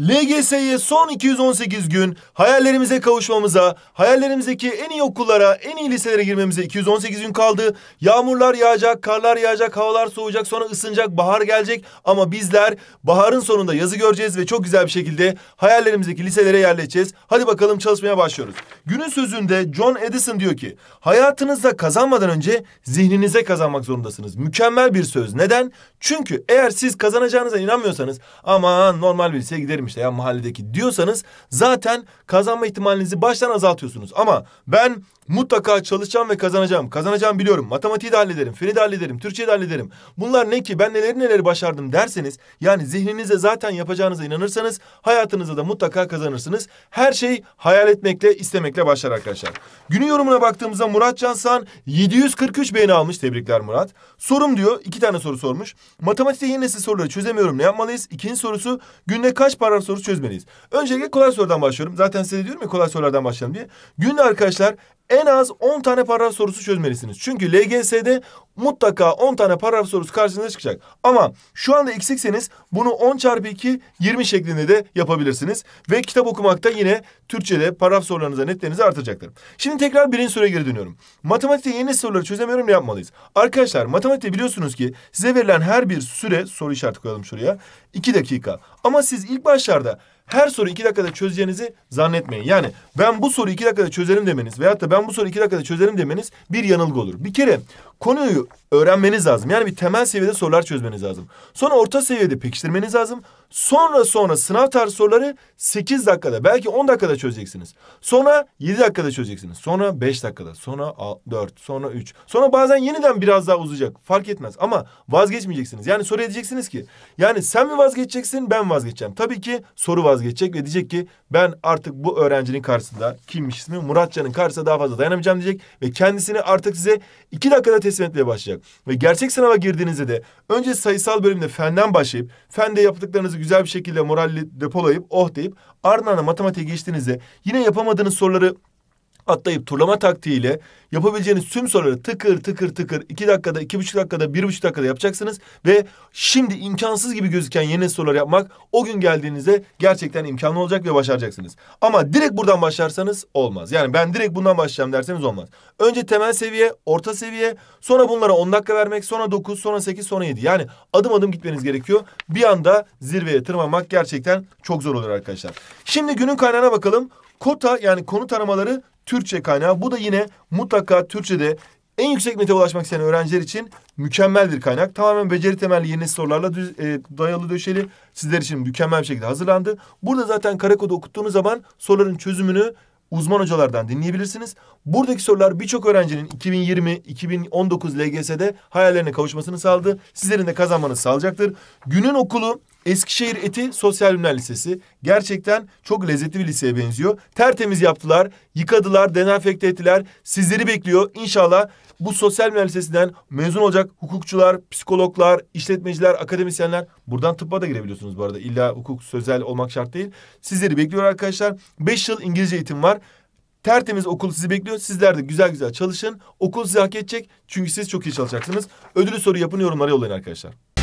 LGS'ye son 218 gün hayallerimize kavuşmamıza, hayallerimizdeki en iyi okullara, en iyi liselere girmemize 218 gün kaldı. Yağmurlar yağacak, karlar yağacak, havalar soğuyacak, sonra ısınacak, bahar gelecek. Ama bizler baharın sonunda yazı göreceğiz ve çok güzel bir şekilde hayallerimizdeki liselere yerleşeceğiz. Hadi bakalım çalışmaya başlıyoruz. Günün sözünde John Edison diyor ki, hayatınızda kazanmadan önce zihninize kazanmak zorundasınız. Mükemmel bir söz. Neden? Çünkü eğer siz kazanacağınıza inanmıyorsanız aman normal bir liseye giderim demişler ya mahalledeki diyorsanız zaten kazanma ihtimalinizi baştan azaltıyorsunuz. Ama ben Mutlaka çalışacağım ve kazanacağım. Kazanacağım biliyorum. Matematiği de hallederim. Feni de hallederim. Türkçeyi de hallederim. Bunlar ne ki ben neleri neleri başardım derseniz yani zihninize zaten yapacağınıza inanırsanız hayatınızda da mutlaka kazanırsınız. Her şey hayal etmekle istemekle başlar arkadaşlar. Günün yorumuna baktığımızda Murat Cansan 743 beğeni almış. Tebrikler Murat. Sorum diyor. iki tane soru sormuş. Matematikte yeni nesil soruları çözemiyorum. Ne yapmalıyız? İkinci sorusu günde kaç paragraf sorusu çözmeliyiz? Öncelikle kolay sorudan başlıyorum. Zaten size diyorum ya kolay sorulardan başlayalım diye. Günde arkadaşlar en az 10 tane paragraf sorusu çözmelisiniz. Çünkü LGS'de mutlaka 10 tane paragraf sorusu karşınıza çıkacak. Ama şu anda eksikseniz bunu 10 çarpı 2 20 şeklinde de yapabilirsiniz. Ve kitap okumakta yine Türkçe'de paragraf sorularınıza netlerinizi artacaktır. Şimdi tekrar birinci soruya geri dönüyorum. Matematikte yeni soruları çözemiyorum ne yapmalıyız? Arkadaşlar matematikte biliyorsunuz ki size verilen her bir süre soru işareti koyalım şuraya. 2 dakika. Ama siz ilk başlarda her soru iki dakikada çözeceğinizi zannetmeyin. Yani ben bu soruyu iki dakikada çözerim demeniz veyahut da ben bu soruyu iki dakikada çözerim demeniz bir yanılgı olur. Bir kere konuyu öğrenmeniz lazım. Yani bir temel seviyede sorular çözmeniz lazım. Sonra orta seviyede pekiştirmeniz lazım. Sonra sonra sınav tarzı soruları 8 dakikada belki 10 dakikada çözeceksiniz. Sonra 7 dakikada çözeceksiniz. Sonra 5 dakikada, sonra 4, sonra 3. Sonra bazen yeniden biraz daha uzayacak. Fark etmez ama vazgeçmeyeceksiniz. Yani soru edeceksiniz ki yani sen mi vazgeçeceksin ben vazgeçeceğim. Tabii ki soru vazgeçecek ve diyecek ki ben artık bu öğrencinin karşısında kimmiş ismi Muratcan'ın karşısında daha fazla dayanamayacağım diyecek ve kendisini artık size 2 dakikada teslim etmeye başlayacak. Ve gerçek sınava girdiğinizde de önce sayısal bölümde fenden başlayıp fende yaptıklarınızı sorularınızı güzel bir şekilde moralli depolayıp oh deyip ardından da matematiğe geçtiğinizde yine yapamadığınız soruları atlayıp turlama taktiğiyle yapabileceğiniz tüm soruları tıkır tıkır tıkır iki dakikada, iki buçuk dakikada, bir buçuk dakikada yapacaksınız. Ve şimdi imkansız gibi gözüken yeni sorular yapmak o gün geldiğinizde gerçekten imkanlı olacak ve başaracaksınız. Ama direkt buradan başlarsanız olmaz. Yani ben direkt bundan başlayacağım derseniz olmaz. Önce temel seviye, orta seviye, sonra bunlara on dakika vermek, sonra dokuz, sonra sekiz, sonra yedi. Yani adım adım gitmeniz gerekiyor. Bir anda zirveye tırmanmak gerçekten çok zor olur arkadaşlar. Şimdi günün kaynağına bakalım. Kota yani konu taramaları Türkçe kaynağı. Bu da yine mutlaka Türkçe'de en yüksek nete ulaşmak isteyen öğrenciler için mükemmel bir kaynak. Tamamen beceri temelli yeni sorularla düz, e, dayalı döşeli sizler için mükemmel bir şekilde hazırlandı. Burada zaten karakodu okuttuğunuz zaman soruların çözümünü uzman hocalardan dinleyebilirsiniz. Buradaki sorular birçok öğrencinin 2020-2019 LGS'de hayallerine kavuşmasını sağladı. Sizlerin de kazanmanızı sağlayacaktır. Günün okulu Eskişehir Eti Sosyal Bilimler Lisesi. Gerçekten çok lezzetli bir liseye benziyor. Tertemiz yaptılar, yıkadılar, dezenfekte ettiler. Sizleri bekliyor. İnşallah bu Sosyal Bilimler Lisesi'nden mezun olacak hukukçular, psikologlar, işletmeciler, akademisyenler. Buradan tıbba da girebiliyorsunuz bu arada. İlla hukuk sözel olmak şart değil. Sizleri bekliyor arkadaşlar. Beş yıl İngilizce eğitim var. Tertemiz okul sizi bekliyor. Sizler de güzel güzel çalışın. Okul sizi hak edecek. Çünkü siz çok iyi çalışacaksınız. Ödülü soru yapın yorumlara yollayın arkadaşlar.